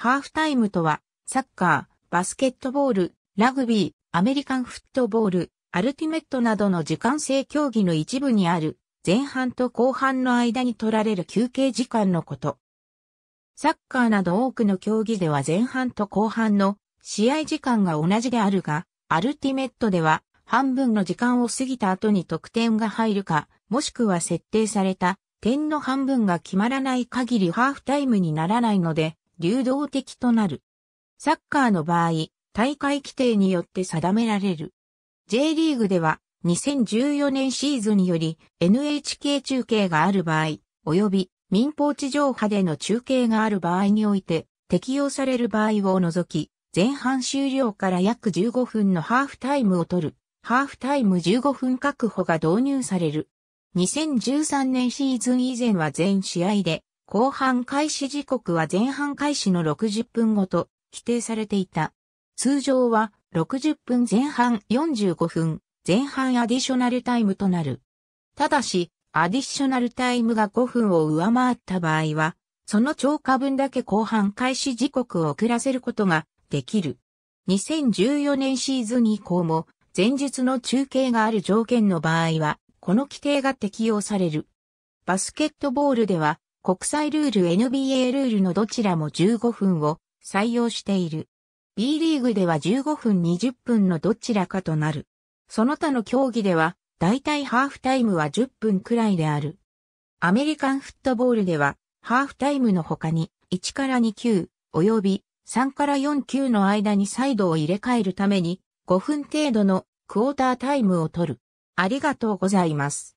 ハーフタイムとは、サッカー、バスケットボール、ラグビー、アメリカンフットボール、アルティメットなどの時間制競技の一部にある、前半と後半の間に取られる休憩時間のこと。サッカーなど多くの競技では前半と後半の試合時間が同じであるが、アルティメットでは半分の時間を過ぎた後に得点が入るか、もしくは設定された点の半分が決まらない限りハーフタイムにならないので、流動的となる。サッカーの場合、大会規定によって定められる。J リーグでは2014年シーズンより NHK 中継がある場合、及び民放地上波での中継がある場合において、適用される場合を除き、前半終了から約15分のハーフタイムを取る、ハーフタイム15分確保が導入される。2013年シーズン以前は全試合で後半開始時刻は前半開始の60分後と規定されていた。通常は60分前半45分、前半アディショナルタイムとなる。ただし、アディショナルタイムが5分を上回った場合は、その超過分だけ後半開始時刻を遅らせることができる。2014年シーズン以降も、前日の中継がある条件の場合は、この規定が適用される。バスケットボールでは、国際ルール NBA ルールのどちらも15分を採用している。B リーグでは15分20分のどちらかとなる。その他の競技では、だいたいハーフタイムは10分くらいである。アメリカンフットボールでは、ハーフタイムの他に、1から2球、及び3から4球の間にサイドを入れ替えるために、5分程度のクォータータイムを取る。ありがとうございます。